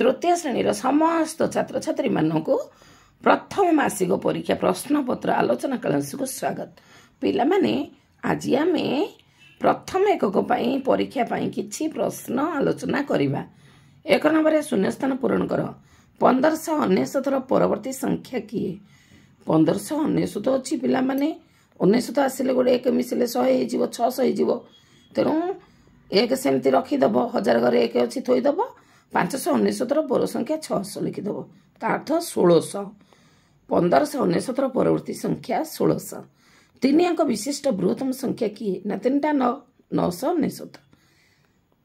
ତୃତୀୟ ଶ୍ରେଣୀର ସମସ୍ତ ଛାତ୍ରଛାତ୍ରୀମାନଙ୍କୁ ପ୍ରଥମ ମାସିକ ପରୀକ୍ଷା ପ୍ରଶ୍ନପତ୍ର ଆଲୋଚନା କାଳଂଶକୁ ସ୍ୱାଗତ ପିଲାମାନେ ଆଜି ଆମେ ପ୍ରଥମ ଏକକ ପାଇଁ ପରୀକ୍ଷା ପାଇଁ କିଛି ପ୍ରଶ୍ନ ଆଲୋଚନା କରିବା ଏକ ନମ୍ବରରେ ଶୂନ୍ୟ ସ୍ଥାନ ପୂରଣ କର ପନ୍ଦରଶହ ଅନେଶ୍ୱତର ପରବର୍ତ୍ତୀ ସଂଖ୍ୟା କିଏ ପନ୍ଦରଶହ ଅନେଶ୍ୱତ ଅଛି ପିଲାମାନେ ଅନେଶତ ଆସିଲେ ଗୋଟେ ଏକ ମିଶିଲେ ଶହେ ହେଇଯିବ ଛଅଶହ ହେଇଯିବ ତେଣୁ ଏକ ସେମିତି ରଖିଦେବ ହଜାର ଘରେ ଏକ ଅଛି ଥୋଇଦେବ ପାଞ୍ଚଶହ ଅନେଶତର ପର ସଂଖ୍ୟା ଛଅଶହ ଲେଖିଦେବ ତା ଅର୍ଥ ଷୋଳଶହ ପନ୍ଦରଶହ ଅନେଶତର ପରବର୍ତ୍ତୀ ସଂଖ୍ୟା ଷୋଳଶହ ତିନି ଅଙ୍କ ବିଶିଷ୍ଟ ବୃହତ୍ତମ ସଂଖ୍ୟା କିଏ ନା ତିନିଟା ନଅ ନଅଶହ ଅନେଶ୍ୱତ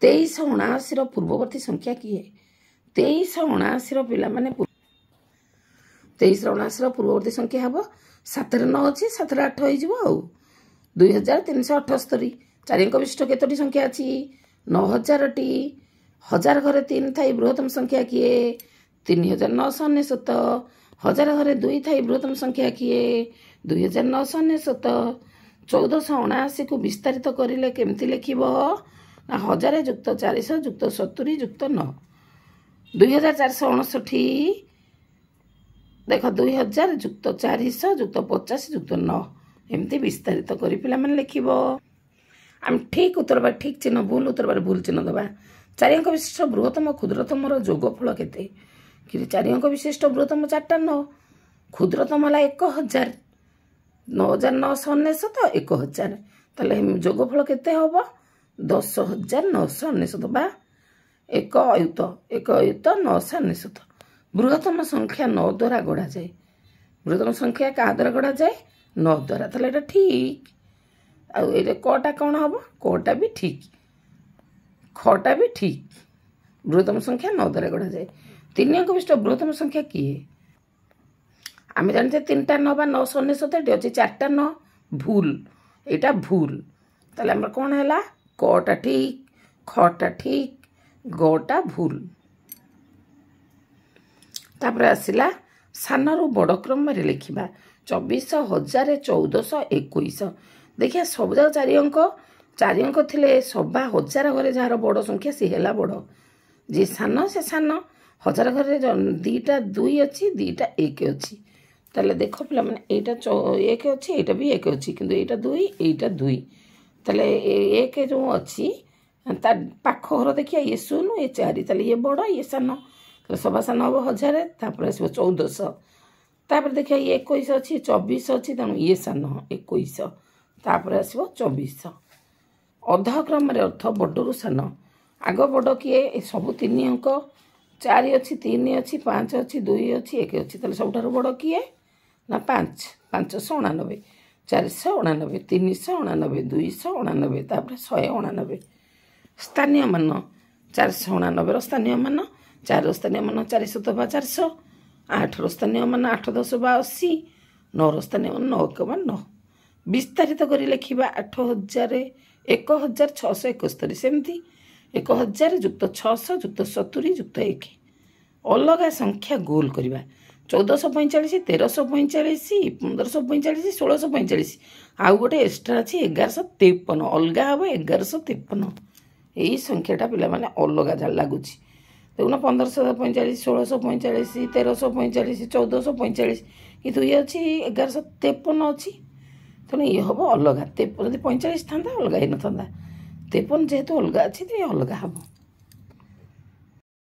ତେଇଶହ ଅଣାଅଶୀର ପୂର୍ବବର୍ତ୍ତୀ ସଂଖ୍ୟା କିଏ ତେଇଶ ଅଣାଅଶୀର ପିଲାମାନେ ତେଇଶର ଅଣାଅଶୀର ପୂର୍ବବର୍ତ୍ତୀ ସଂଖ୍ୟା ହେବ ସାତରେ ନଅ ଅଛି ସାତରେ ଆଠ ହେଇଯିବ ଆଉ ଦୁଇ ହଜାର ତିନିଶହ ଅଠସ୍ତରୀ ଚାରି ଅଙ୍କ ବିଶିଷ୍ଟ କେତୋଟି ସଂଖ୍ୟା ଅଛି ନଅ ହଜାରଟି ହଜାର ଘରେ ତିନି ଥାଇ ବୃହତ୍ତମ ସଂଖ୍ୟା କିଏ ତିନି ହଜାର ନଅଶହ ଅନେଶ୍ୱତ ହଜାର ଘରେ ଦୁଇ ଥାଇ ବୃହତ୍ତମ ସଂଖ୍ୟା କିଏ ଦୁଇ ହଜାର ନଅଶହ ଅନେଶ୍ୱତ ଚଉଦଶହ ଅଣାଅଶୀକୁ ବିସ୍ତାରିତ କରିଲେ କେମିତି ଲେଖିବ ନା ହଜାର ଯୁକ୍ତ ଚାରିଶହ ଯୁକ୍ତ ସତୁରି ଯୁକ୍ତ ନଅ ଦୁଇ ହଜାର ଚାରିଶହ ଅଣଷଠି ଦେଖ ଦୁଇ ହଜାର ଯୁକ୍ତ ଚାରିଶହ ଯୁକ୍ତ ପଚାଶ ଯୁକ୍ତ ନଅ ଏମିତି ବିସ୍ତାରିତ କରି ପିଲାମାନେ ଲେଖିବ ଆମେ ଠିକ୍ ଉତ୍ତର ବା ଠିକ୍ ଚିହ୍ନ ଭୁଲ ଉତ୍ତର ବାର ଭୁଲ ଚିହ୍ନ ଦେବା ଚାରିଅଙ୍କ ବିଶିଷ୍ଟ ବୃହତ୍ତମ କ୍ଷୁଦ୍ରତମର ଯୋଗଫଳ କେତେ କିରି ଚାରିଅଙ୍କ ବିଶିଷ୍ଟ ବୃହତ୍ତମ ଚାରିଟା ନଅ କ୍ଷୁଦ୍ରତମ ହେଲା ଏକ ହଜାର ନଅ ହଜାର ନଅଶହ ଅନେଶତ ଏକ ହଜାର ତାହେଲେ ଯୋଗଫଳ କେତେ ହେବ ଦଶ ହଜାର ନଅଶହ ଅନେଶତ ବା ଏକ ଅୟୁତ ଏକ ଅୟୁତ ନଅଶହ ଅନେଶତ ବୃହତ୍ତମ ସଂଖ୍ୟା ନଅ ଦ୍ୱାରା ଗଢ଼ାଯାଏ ବୃହତ୍ତମ ସଂଖ୍ୟା କାହା ଦ୍ୱାରା ଗଢ଼ାଯାଏ ନଅ ଦ୍ୱାରା ତାହେଲେ ଏଇଟା ଠିକ୍ ଆଉ ଏଇଟା କଟା କ'ଣ ହେବ କଟା ବି ଠିକ୍ ଖଟା ବି ଠିକ୍ ବୃହତ୍ତମ ସଂଖ୍ୟା ନଅ ଦ୍ୱାରା ଗଢ଼ାଯାଏ ତିନି ଅଙ୍କ ବିଶିଷ୍ଟ ବୃହତ୍ତମ ସଂଖ୍ୟା କିଏ ଆମେ ଜାଣିଛେ ତିନିଟା ନଅ ବା ନଅ ଶୂନ୍ୟ ସତରଟି ଅଛି ଚାରିଟା ନଅ ଭୁଲ ଏଇଟା ଭୁଲ ତାହେଲେ ଆମର କ'ଣ ହେଲା କଟା ଠିକ୍ ଖଟା ଠିକ୍ ଗଟା ଭୁଲ ତାପରେ ଆସିଲା ସାନରୁ ବଡ଼ କ୍ରମରେ ଲେଖିବା ଚବିଶ ହଜାର ଚଉଦଶହ ଏକୋଇଶ ଦେଖିବା ସବୁଯାକ ଚାରି ଅଙ୍କ ଚାରିଙ୍କ ଥିଲେ ସବା ହଜାର ଘରେ ଯାହାର ବଡ଼ ସଂଖ୍ୟା ସିଏ ହେଲା ବଡ଼ ଯିଏ ସାନ ସେ ସାନ ହଜାର ଘରେ ଦୁଇଟା ଦୁଇ ଅଛି ଦୁଇଟା ଏକ ଅଛି ତାହେଲେ ଦେଖ ପିଲାମାନେ ଏଇଟା ଏକ ଅଛି ଏଇଟା ବି ଏକ ଅଛି କିନ୍ତୁ ଏଇଟା ଦୁଇ ଏଇଟା ଦୁଇ ତାହେଲେ ଏକ ଯେଉଁ ଅଛି ତା ପାଖ ଘର ଦେଖିବା ଇଏ ଶୂନ ଏ ଚାରି ତାହେଲେ ଇଏ ବଡ଼ ଇଏ ସାନ ସଭା ସାନ ହେବ ହଜାରେ ତାପରେ ଆସିବ ଚଉଦଶହ ତାପରେ ଦେଖିବା ଇଏ ଏକୋଇଶ ଅଛି ଚବିଶ ଅଛି ତେଣୁ ଇଏ ସାନ ଏକୋଇଶ ତାପରେ ଆସିବ ଚବିଶ ଅଧ କ୍ରମରେ ଅର୍ଥ ବଡ଼ରୁ ସାନ ଆଗ ବଡ଼ କିଏ ସବୁ ତିନି ଅଙ୍କ ଚାରି ଅଛି ତିନି ଅଛି ପାଞ୍ଚ ଅଛି ଦୁଇ ଅଛି ଏକ ଅଛି ତାହେଲେ ସବୁଠାରୁ ବଡ଼ କିଏ ନା ପାଞ୍ଚ ପାଞ୍ଚଶହ ଅଣାନବେ ଚାରିଶହ ଅଣାନବେ ତିନିଶହ ଅଣାନବେ ଦୁଇଶହ ଅଣାନବେ ତାପରେ ଶହେ ଅଣାନବେ ସ୍ଥାନୀୟ ମାନ ଚାରିଶହ ଅଣାନବେର ସ୍ଥାନୀୟ ମାନ ଚାରିର ସ୍ଥାନୀୟ ମାନ ଚାରିଶହ ଦବା ଚାରିଶହ ଆଠର ସ୍ଥାନୀୟ ମାନ ଆଠ ଦଶ ବା ଅଶୀ ନଅର ସ୍ଥାନୀୟ ମାନ ନଅ ବା ନଅ ବିସ୍ତାରିତ କରି ଲେଖିବା ଆଠ ହଜାର ଏକ ହଜାର ଛଅଶହ ଏକସ୍ତରୀ ସେମିତି ଏକ ହଜାର ଯୁକ୍ତ ଛଅଶହ ଯୁକ୍ତ ସତୁରି ଯୁକ୍ତ ଏକ ଅଲଗା ସଂଖ୍ୟା ଗୋଲ କରିବା ଚଉଦଶହ ପଇଁଚାଳିଶ ତେରଶହ ପଇଁଚାଳିଶ ପନ୍ଦରଶହ ପଇଁଚାଳିଶ ଷୋହଳଶହ ପଇଁଚାଳିଶ ଆଉ ଗୋଟେ ଏକ୍ସଟ୍ରା ଅଛି ଏଗାରଶହ ତେପନ ଅଲଗା ହେବ ଏଗାରଶହ ତେପନ ଏଇ ସଂଖ୍ୟାଟା ପିଲାମାନେ ଅଲଗା ଯା ଲାଗୁଛି ଦେଖୁନ ପନ୍ଦରଶହ ପଇଁଚାଳିଶ ଷୋହଳଶହ ପଇଁଚାଳିଶ ତେରଶହ ପଇଁଚାଳିଶ ଚଉଦଶହ ପଇଁଚାଳିଶ କି ଦୁଇ ଅଛି ଏଗାରଶହ ତେପନ ଅଛି ତେଣୁ ଇଏ ହେବ ଅଲଗା ତେପନ ଯଦି ପଇଁଚାଳିଶ ଥାନ୍ତା ଅଲଗା ହେଇନଥାନ୍ତା ତେପନ ଯେହେତୁ ଅଲଗା ଅଛି ତ ଇଏ ଅଲଗା ହେବ